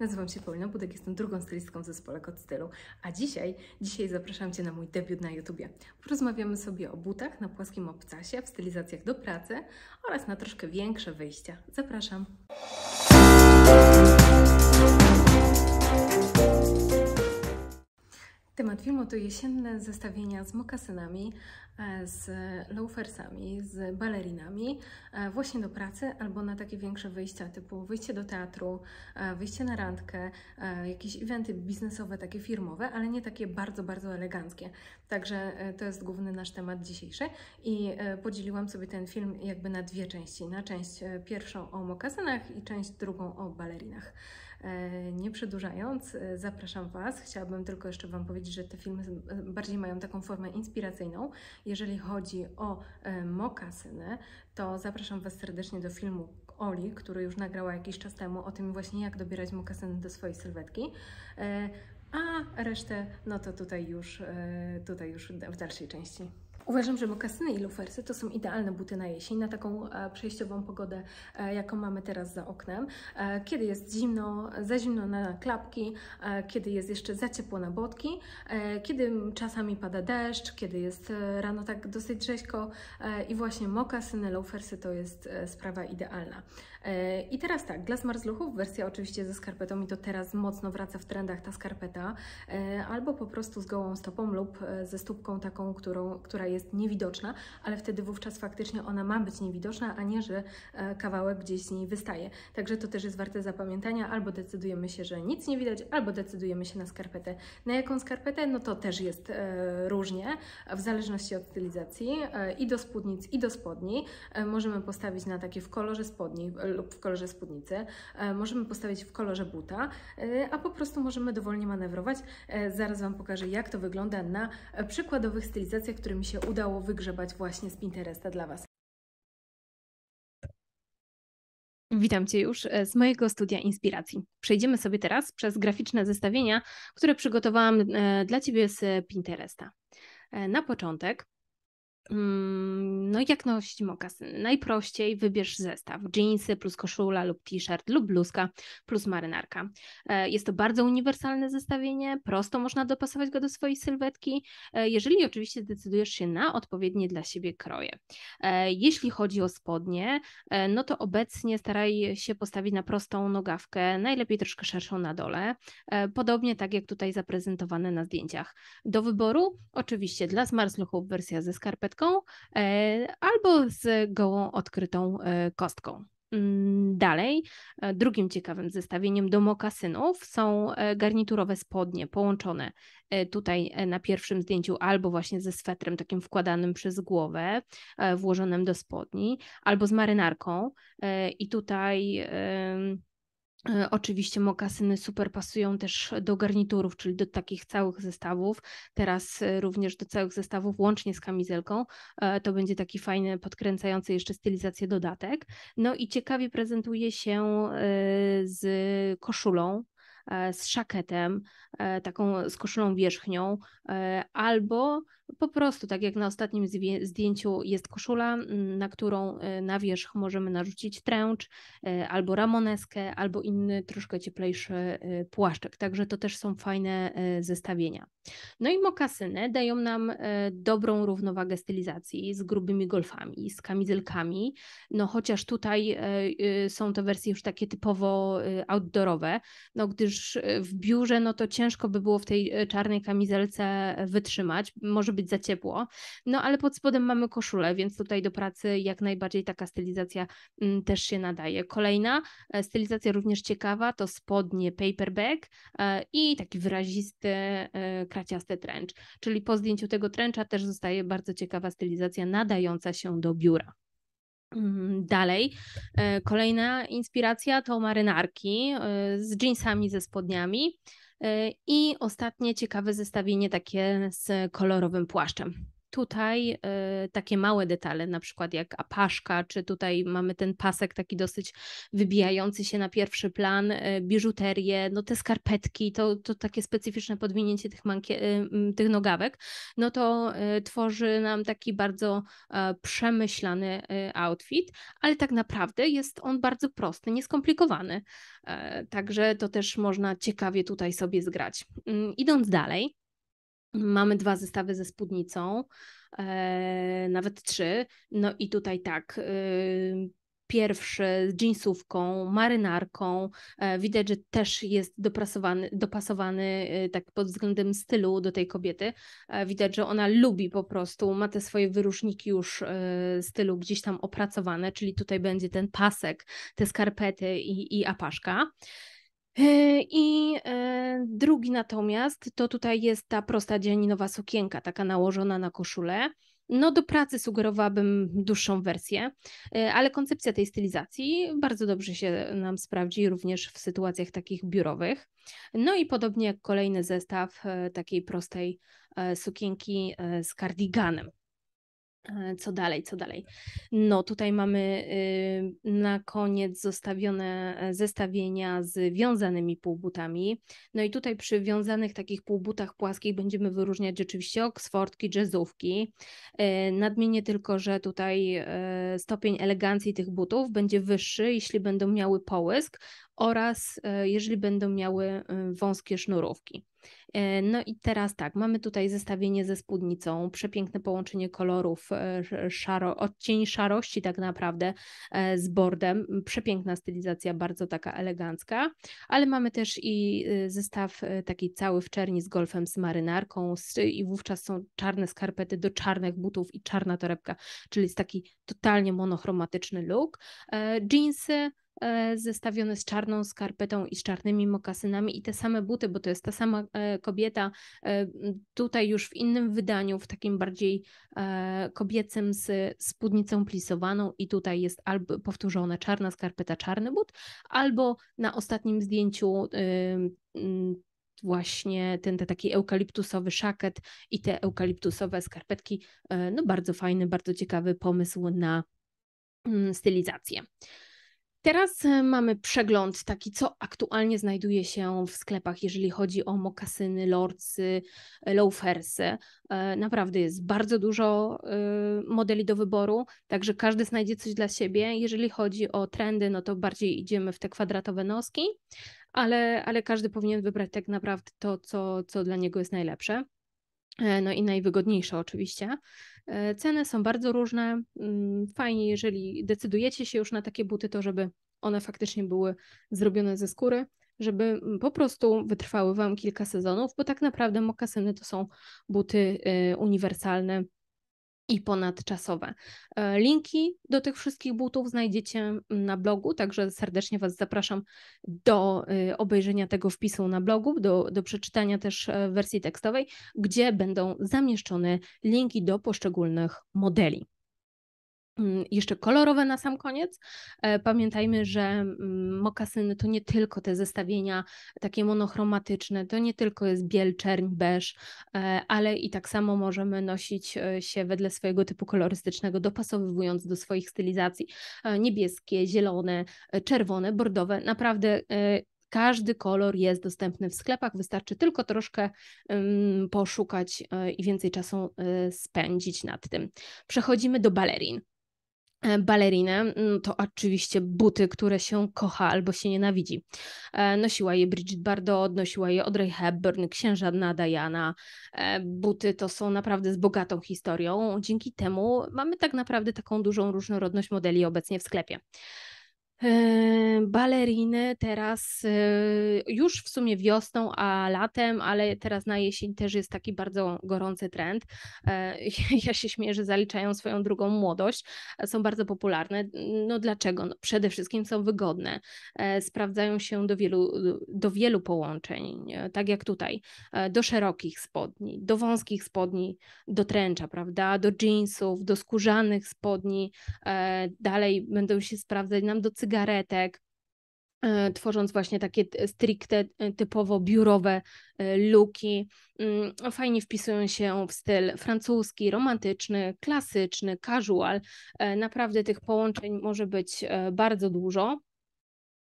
Nazywam się Paulina Budek, jestem drugą stylistką w zespole Kod Stylu, a dzisiaj, dzisiaj zapraszam Cię na mój debiut na YouTubie. Porozmawiamy sobie o butach na płaskim obcasie, w stylizacjach do pracy oraz na troszkę większe wyjścia. Zapraszam! Temat filmu to jesienne zestawienia z mokasynami, e, z loafersami, z balerinami e, właśnie do pracy albo na takie większe wyjścia typu wyjście do teatru, e, wyjście na randkę, jakieś eventy biznesowe, takie firmowe, ale nie takie bardzo, bardzo eleganckie. Także to jest główny nasz temat dzisiejszy i podzieliłam sobie ten film jakby na dwie części. Na część pierwszą o mokasynach i część drugą o balerinach. E, nie przedłużając, e, zapraszam Was. Chciałabym tylko jeszcze Wam powiedzieć, że te filmy e, bardziej mają taką formę inspiracyjną. Jeżeli chodzi o mokasyny, to zapraszam Was serdecznie do filmu Oli, który już nagrała jakiś czas temu o tym właśnie, jak dobierać mokasyny do swojej sylwetki. A resztę, no to tutaj już, tutaj już w dalszej części. Uważam, że mokasyny i lufersy to są idealne buty na jesień, na taką e, przejściową pogodę, e, jaką mamy teraz za oknem. E, kiedy jest zimno, za zimno na klapki, kiedy jest jeszcze za ciepło na bodki, kiedy czasami pada deszcz, kiedy jest rano tak dosyć rzeźko i właśnie mokasyny, lufersy to jest sprawa idealna. I teraz tak, dla zmarzluchów wersja oczywiście ze skarpetą i to teraz mocno wraca w trendach ta skarpeta, e, albo po prostu z gołą stopą lub e, ze stópką taką, którą, która jest niewidoczna, ale wtedy wówczas faktycznie ona ma być niewidoczna, a nie, że e, kawałek gdzieś z niej wystaje. Także to też jest warte zapamiętania, albo decydujemy się, że nic nie widać, albo decydujemy się na skarpetę. Na jaką skarpetę? No to też jest różnie, w zależności od stylizacji i do spódnic, i do spodni. możemy postawić na takie w kolorze spodni lub w kolorze spódnicy, e, możemy postawić w kolorze buta, e, a po prostu możemy dowolnie manewrować. E, zaraz Wam pokażę, jak to wygląda na przykładowych stylizacjach, które mi się udało wygrzebać właśnie z Pinteresta dla Was. Witam Cię już z mojego studia inspiracji. Przejdziemy sobie teraz przez graficzne zestawienia, które przygotowałam dla Ciebie z Pinteresta. Na początek Mm, no jak nosić mokasyny? Najprościej wybierz zestaw: jeansy plus koszula lub t-shirt lub bluzka plus marynarka. E, jest to bardzo uniwersalne zestawienie, prosto można dopasować go do swojej sylwetki, e, jeżeli oczywiście decydujesz się na odpowiednie dla siebie kroje. E, jeśli chodzi o spodnie, no to obecnie staraj się postawić na prostą nogawkę, najlepiej troszkę szerszą na dole, podobnie tak jak tutaj zaprezentowane na zdjęciach. Do wyboru oczywiście dla zmarzluchów wersja ze skarpetką kostką e, albo z gołą odkrytą e, kostką. Mm, dalej, e, drugim ciekawym zestawieniem do mokasynów są garniturowe spodnie połączone tutaj na pierwszym zdjęciu albo właśnie ze swetrem takim wkładanym przez głowę, włożonym do spodni, albo z marynarką i tutaj E, oczywiście mokasyny super pasują też do garniturów, czyli do takich całych zestawów. Teraz e, również do całych zestawów, łącznie z kamizelką. E, to będzie taki fajny, podkręcający jeszcze stylizację dodatek. No i ciekawie prezentuje się z koszulą, z szaketem, taką z koszulą wierzchnią, albo po prostu, tak jak na ostatnim zdjęciu jest koszula, mm, na którą y, na wierzch możemy narzucić tręcz, y, albo ramoneskę, albo inny troszkę cieplejszy y, płaszczek. Także to też są fajne zestawienia. No i mokasyny dają nam dobrą równowagę stylizacji z grubymi golfami, z kamizelkami, no chociaż tutaj są to wersje już takie typowo outdoorowe, no gdyż w biurze no to ciężko by było w tej czarnej kamizelce wytrzymać. Może być być za ciepło. No ale pod spodem mamy koszulę, więc tutaj do pracy jak najbardziej taka stylizacja mm, też się nadaje. Kolejna e, stylizacja również ciekawa to spodnie paperback e, i taki wyrazisty, e, kraciasty trench. Czyli po zdjęciu tego trencha też zostaje bardzo ciekawa stylizacja nadająca się do biura. Mm, dalej, kolejna inspiracja to marynarki z jeansami, ze spodniami. I ostatnie ciekawe zestawienie takie z kolorowym płaszczem. Tutaj y, takie małe detale, na przykład jak apaszka, czy tutaj mamy ten pasek taki dosyć wybijający się na pierwszy plan, y, biżuterię, no te skarpetki, to, to takie specyficzne podwinięcie tych, mankie, y, tych nogawek, no to y, tworzy nam taki bardzo e, przemyślany y, outfit, ale tak naprawdę jest on bardzo prosty, nieskomplikowany. E, także to też można ciekawie tutaj sobie zgrać. Mm, idąc dalej, Mamy dwa zestawy ze spódnicą, e, nawet trzy. No i tutaj tak. Y, pierwszy z jeansówką, marynarką. E, widać, że też jest dopasowany, dopasowany tak pod względem stylu do tej kobiety. E, widać, że ona lubi po prostu, ma te swoje wyróżniki już y, stylu gdzieś tam opracowane, czyli tutaj będzie ten pasek, te skarpety i, i apaszka. Yy, I e, drugi natomiast to tutaj jest ta prosta dzianinowa sukienka, taka nałożona na koszulę. No do pracy sugerowałabym dłuższą wersję, e, ale koncepcja tej stylizacji bardzo dobrze się nam sprawdzi również w sytuacjach takich biurowych. No i podobnie jak kolejny zestaw e, takiej prostej sukienki z kardiganem. E, co dalej, co dalej? No tutaj mamy y, na koniec zostawione e, zestawienia z wiązanymi półbutami. No i tutaj przy wiązanych takich półbutach płaskich będziemy wyróżniać rzeczywiście oksfordki, jazzówki. E, nadmienię tylko, że tutaj stopień elegancji tych butów będzie wyższy, jeśli będą miały połysk oraz jeżeli będą miały y, wąskie sznurówki. E, no i teraz tak, mamy tutaj zestawienie ze spódnicą, przepiękne połączenie kolorów, e, szaro, odcień szarości tak naprawdę e, z bordem, przepiękna stylizacja, bardzo taka elegancka, ale mamy też i y, zestaw y, taki cały w czerni z golfem, z marynarką i wówczas są czarne skarpety do czarnych butów i czarna torebka, czyli jest taki totalnie monochromatyczny look. Jeansy, E, zestawiony z czarną skarpetą i z czarnymi mokasynami i te same buty, bo to jest ta sama e, kobieta e, tutaj już w innym wydaniu, w takim bardziej kobiecym z spódnicą plisowaną i tutaj jest albo powtórzone czarna skarpeta, czarny but, albo na ostatnim zdjęciu właśnie ten, te taki eukaliptusowy szaket i te eukaliptusowe skarpetki. No bardzo fajny, bardzo ciekawy pomysł na mm, stylizację. Teraz e, mamy przegląd taki, co aktualnie znajduje się w sklepach, jeżeli chodzi o mokasyny, lorcy, e, loafersy. E, naprawdę jest bardzo dużo modeli do wyboru, także każdy znajdzie coś dla siebie. Jeżeli chodzi o trendy, no to bardziej idziemy w te kwadratowe noski, ale, ale każdy powinien wybrać tak naprawdę to, co, co dla niego jest najlepsze. E, no i najwygodniejsze oczywiście. E, ceny są bardzo różne. Mm, fajnie, jeżeli decydujecie się już na takie buty, to żeby one faktycznie były zrobione ze skóry, żeby mm, po prostu wytrwały Wam kilka sezonów, bo tak naprawdę mokasyny to są buty y, uniwersalne, i ponadczasowe. E, linki do tych wszystkich butów znajdziecie na blogu, także serdecznie Was zapraszam do e, obejrzenia tego wpisu na blogu, do, do przeczytania też e, wersji tekstowej, gdzie będą zamieszczone linki do poszczególnych modeli. Mm, jeszcze kolorowe na sam koniec. E, pamiętajmy, że mm, mokasyny to nie tylko te zestawienia takie monochromatyczne, to nie tylko jest biel, czerń, beż, e, ale i tak samo możemy nosić e, się wedle swojego typu kolorystycznego, dopasowywując do swoich stylizacji niebieskie, zielone, czerwone, bordowe. Naprawdę każdy kolor jest dostępny w sklepach, wystarczy tylko troszkę mm, poszukać i więcej czasu spędzić nad tym. Przechodzimy do balerin. E, balerinę, mm, to oczywiście buty, które się kocha albo się nienawidzi. E, nosiła je Bridget Bardot, nosiła je Audrey Hepburn, księżna Diana. E, buty to są naprawdę z bogatą historią. Dzięki temu mamy tak naprawdę taką dużą różnorodność modeli obecnie w sklepie. Eee, baleriny teraz y, już w sumie wiosną, a latem, ale teraz na jesień też jest taki bardzo gorący trend. Eee, ja się śmieję, że zaliczają swoją drugą młodość. Są bardzo popularne. No dlaczego? No, przede wszystkim są wygodne. Eee, sprawdzają się do wielu, do wielu połączeń, tak jak tutaj. Do szerokich spodni, do wąskich spodni, do tręcza, prawda? Do jeansów, do skórzanych spodni. Dalej będą się sprawdzać nam do cyganek, cygaretek, e, tworząc właśnie takie stricte, e, typowo biurowe e, luki. Mm, fajnie wpisują się w styl francuski, romantyczny, klasyczny, casual. Naprawdę tych połączeń może być bardzo dużo.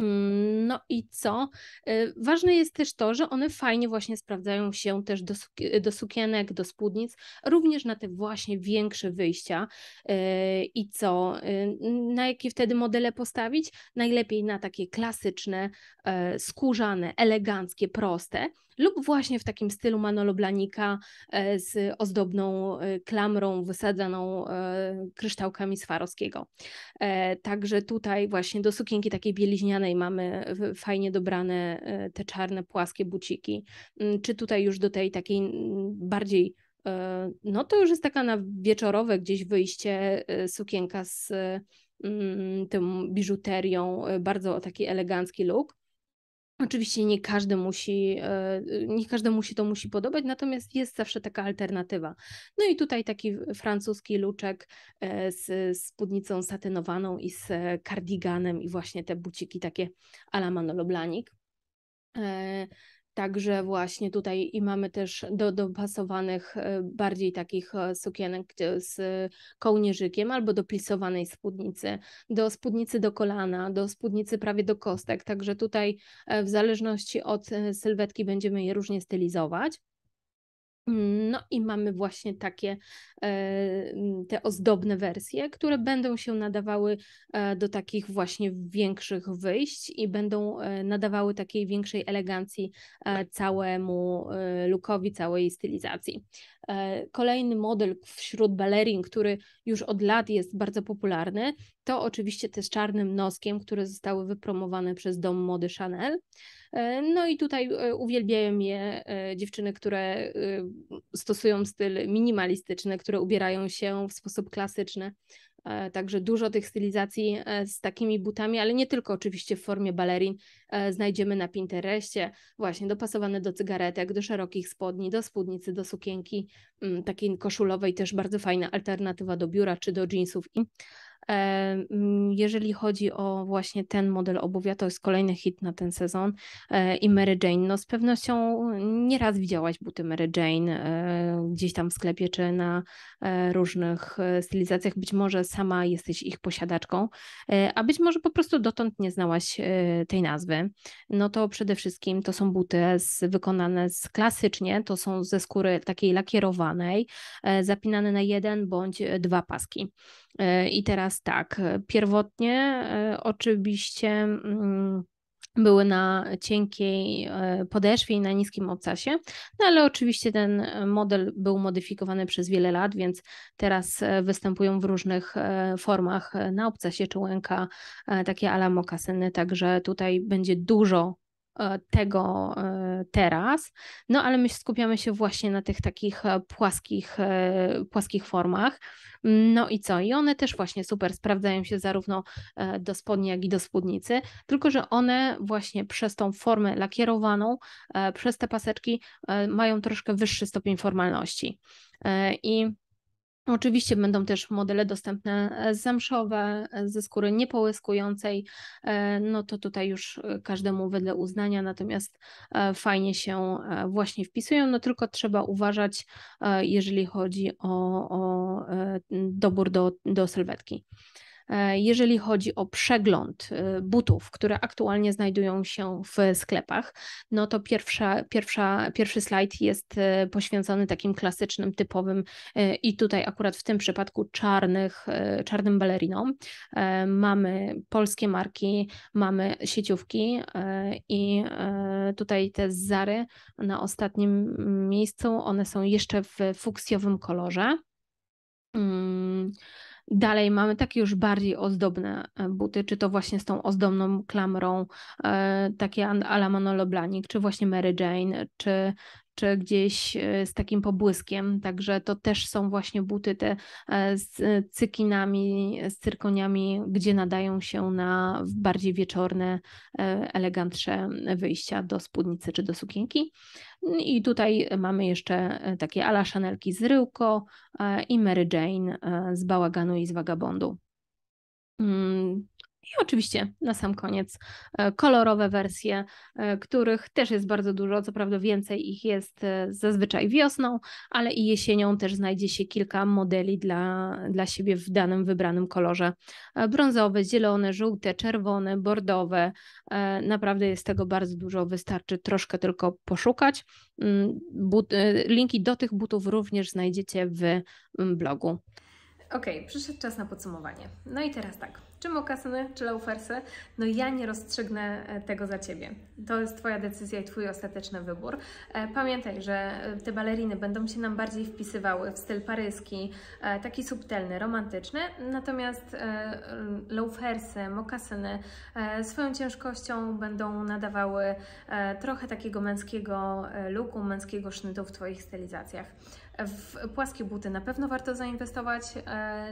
Mm, no i co? Y, ważne jest też to, że one fajnie właśnie sprawdzają się też do, do sukienek, do spódnic, również na te właśnie większe wyjścia. Y, I co? Y, na jakie wtedy modele postawić? Najlepiej na takie klasyczne, e, skórzane, eleganckie, proste lub właśnie w takim stylu Manolo Blanika e, z ozdobną e, klamrą wysadzaną e, kryształkami Swarowskiego. Także tutaj właśnie do sukienki takiej bieliźnianej mamy fajnie dobrane te czarne, płaskie buciki, mm, czy tutaj już do tej takiej mm, bardziej no to już jest taka na wieczorowe gdzieś wyjście sukienka z mm, tą biżuterią, bardzo taki elegancki look. Oczywiście nie każdy musi, e, nie każdy musi to musi podobać, natomiast jest zawsze taka alternatywa. No i tutaj taki francuski luczek e, z spódnicą satynowaną i z kardiganem i właśnie te buciki takie ala manoloblanik. E, Także właśnie tutaj i mamy też do dopasowanych e, bardziej takich e, sukienek z kołnierzykiem albo doplisowanej spódnicy, do spódnicy do kolana, do spódnicy prawie do kostek. Także tutaj e, w zależności od sylwetki będziemy je różnie stylizować. No i mamy właśnie takie te ozdobne wersje, które będą się nadawały e, do takich właśnie większych wyjść i będą e, nadawały takiej większej elegancji e, całemu lookowi, całej stylizacji. Kolejny model wśród balerin, który już od lat jest bardzo popularny, to oczywiście te z czarnym noskiem, które zostały wypromowane przez dom mody Chanel. E, no i tutaj e, uwielbiają je e, dziewczyny, które stosują styl minimalistyczny, które ubierają się w sposób klasyczny. Także dużo tych stylizacji z takimi butami, ale nie tylko oczywiście w formie balerin, znajdziemy na Pinterestie, właśnie dopasowane do cygaretek, do szerokich spodni, do spódnicy, do sukienki, mm, takiej koszulowej, też bardzo fajna alternatywa do biura czy do jeansów. Jeżeli chodzi o właśnie ten model obuwia, to jest kolejny hit na ten sezon e, i Mary Jane, no z pewnością nieraz widziałaś buty Mary Jane e, gdzieś tam w sklepie czy na e, różnych stylizacjach, być może sama jesteś ich posiadaczką, a być może po prostu dotąd nie znałaś tej nazwy. No to przede wszystkim to są buty z, wykonane z, klasycznie, to są ze skóry takiej lakierowanej, zapinane na jeden bądź dwa paski. E, I teraz tak, pierwotnie e, oczywiście mm, były na cienkiej e, podeszwie i na niskim obcasie, no ale oczywiście ten model był modyfikowany przez wiele lat, więc teraz występują w różnych formach na obcasie czy łęka, takie ala mokasyny, także tutaj będzie dużo E, tego e, teraz, no ale my skupiamy się właśnie na tych takich e, płaskich, płaskich formach. No i co? I one też właśnie super sprawdzają się zarówno do spodni, jak i do spódnicy, tylko że one właśnie przez tą formę lakierowaną, przez te paseczki mają troszkę wyższy stopień formalności. I no, oczywiście będą też modele dostępne e, zamszowe, e, ze skóry niepołyskującej, e, no to tutaj już każdemu wedle uznania, natomiast fajnie się właśnie wpisują, no tylko trzeba uważać, jeżeli chodzi o, o dobór do, do sylwetki. E, jeżeli chodzi o przegląd e, butów, które aktualnie znajdują się w sklepach, no to pierwsza, pierwsza, pierwszy slajd jest e, poświęcony takim klasycznym, typowym i tutaj akurat w tym przypadku czarnych, czarnym balerinom. Mamy polskie marki, mamy sieciówki i tutaj te Zary na ostatnim miejscu, one są jeszcze w fuksjowym kolorze. Mm, Dalej mamy takie już bardziej ozdobne e, buty, czy to właśnie z tą ozdobną klamrą, e, takie Alamano Loblanik, czy właśnie Mary Jane, czy czy gdzieś e, z takim pobłyskiem. Także to też są właśnie buty te e, z e, cykinami, z cyrkoniami, gdzie nadają się na bardziej wieczorne, elegantsze wyjścia do spódnicy czy do sukienki. I tutaj mamy jeszcze takie ala Chanelki z Ryłko i Mary Jane z bałaganu i z wagabondu. Mm, i oczywiście na sam koniec e, kolorowe wersje, e, których też jest bardzo dużo, co prawda więcej ich jest e, zazwyczaj wiosną, ale i jesienią też znajdzie się kilka modeli dla, dla siebie w danym wybranym kolorze. Brązowe, zielone, żółte, czerwone, bordowe. Naprawdę jest tego bardzo dużo, wystarczy troszkę tylko poszukać. Mm, but, linki do tych butów również znajdziecie w blogu. OK, przyszedł czas na podsumowanie. No i teraz tak, czy mokasyny, czy laufersy? No ja nie rozstrzygnę e, tego za Ciebie. To jest Twoja decyzja i Twój ostateczny wybór. E, pamiętaj, że e, te baleriny będą się nam bardziej wpisywały w styl paryski, taki subtelny, romantyczny, natomiast laufersy, mokasyny swoją ciężkością będą nadawały trochę takiego męskiego looku, męskiego sznytu w Twoich stylizacjach. W płaskie buty na pewno warto zainwestować e,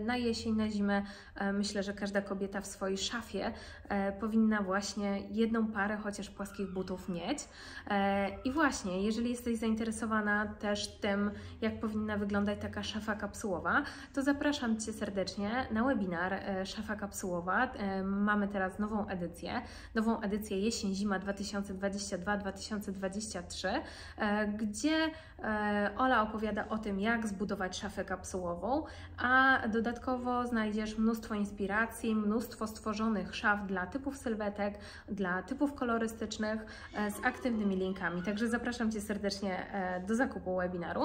na jesień, na zimę. E, myślę, że każda kobieta w swojej szafie e, powinna właśnie jedną parę chociaż płaskich butów mieć. I właśnie, jeżeli jesteś zainteresowana też tym, jak powinna wyglądać taka szafa kapsułowa, to zapraszam Cię serdecznie na webinar Szafa Kapsułowa. Mamy teraz nową edycję, nową edycję jesień-zima 2022-2023, gdzie Ola opowiada o tym, jak zbudować szafę kapsułową, a dodatkowo znajdziesz mnóstwo inspiracji, mnóstwo stworzonych szaf dla typów sylwetek, dla typów kolorystycznych e, z aktywnymi linkami. Także zapraszam Cię serdecznie e, do zakupu webinaru.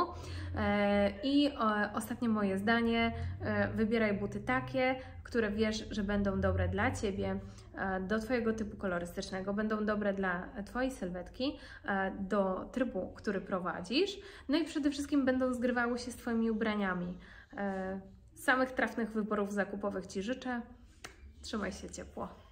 E, I ostatnie moje zdanie, wybieraj buty takie, które wiesz, że będą dobre dla Ciebie, e, do Twojego typu kolorystycznego, będą dobre dla Twojej sylwetki, e, do trybu, który prowadzisz, no i przede wszystkim będą zgrywały się z Twoimi ubraniami. E, samych trafnych wyborów zakupowych Ci życzę. Trzymaj się ciepło.